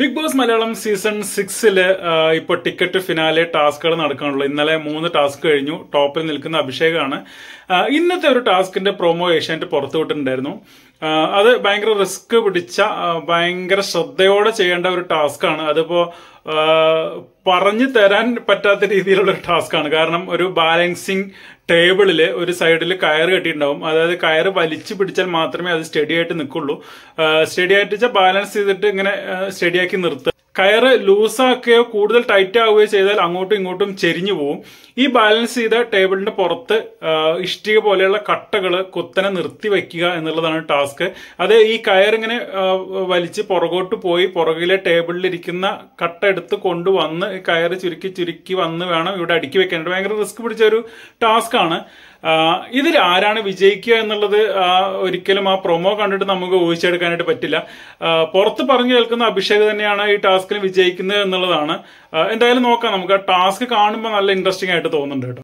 big boss Malayalam season സിക്സിൽ ഇപ്പോൾ ticket finale ടാസ്കുകൾ നടക്കാനുള്ളൂ ഇന്നലെ മൂന്ന് ടാസ്ക് കഴിഞ്ഞു ടോപ്പിൽ നിൽക്കുന്ന അഭിഷേകാണ് ഇന്നത്തെ ഒരു ടാസ്കിന്റെ പ്രൊമോ ഏഷ്യാനെറ്റ് പുറത്തുവിട്ടിട്ടുണ്ടായിരുന്നു അത് ഭയങ്കര റിസ്ക് പിടിച്ച ഭയങ്കര ശ്രദ്ധയോടെ ചെയ്യേണ്ട ഒരു ടാസ്ക്കാണ് അതിപ്പോൾ പറഞ്ഞു തരാൻ പറ്റാത്ത രീതിയിലുള്ള ടാസ്ക് ആണ് കാരണം ഒരു ബാലൻസിങ് ടേബിളിൽ ഒരു സൈഡിൽ കയർ കെട്ടിയിട്ടുണ്ടാവും അതായത് കയർ വലിച്ചു പിടിച്ചാൽ മാത്രമേ അത് സ്റ്റഡി ആയിട്ട് നിൽക്കുള്ളൂ സ്റ്റഡി ആയിട്ട് വെച്ചാൽ ബാലൻസ് ചെയ്തിട്ട് ഇങ്ങനെ സ്റ്റഡി ആക്കി നിർത്തുക കയറ് ലൂസാക്കുകയോ കൂടുതൽ ടൈറ്റ് ആവുകയോ ചെയ്താൽ അങ്ങോട്ടും ഇങ്ങോട്ടും ചെരിഞ്ഞു പോവും ഈ ബാലൻസ് ചെയ്ത ടേബിളിന്റെ പുറത്ത് ഇഷ്ടിക പോലെയുള്ള കട്ടകൾ കുത്തനെ നിർത്തി വയ്ക്കുക എന്നുള്ളതാണ് ടാസ്ക് അത് ഈ കയറിങ്ങനെ വലിച്ച് പുറകോട്ട് പോയി പുറകിലെ ടേബിളിലിരിക്കുന്ന കട്ട എടുത്ത് കൊണ്ടുവന്ന് കയറ് ചുരുക്കി ചുരുക്കി വന്ന് വേണം ഇവിടെ അടുക്കി വെക്കാനായിട്ട് ഭയങ്കര റിസ്ക് പിടിച്ച ഒരു ടാസ്ക് ആണ് ഇതിൽ ആരാണ് വിജയിക്കുക എന്നുള്ളത് ഒരിക്കലും ആ പ്രൊമോ കണ്ടിട്ട് നമുക്ക് ഊഹിച്ചെടുക്കാനായിട്ട് പറ്റില്ല പുറത്ത് പറഞ്ഞു കേൾക്കുന്ന അഭിഷേക് തന്നെയാണ് ഈ ടാസ്കിൽ വിജയിക്കുന്നത് എന്നുള്ളതാണ് എന്തായാലും നോക്കാം നമുക്ക് ആ ടാസ്ക് കാണുമ്പോൾ നല്ല ഇൻട്രസ്റ്റിംഗ് ആയിട്ട് തോന്നുന്നുണ്ട് കേട്ടോ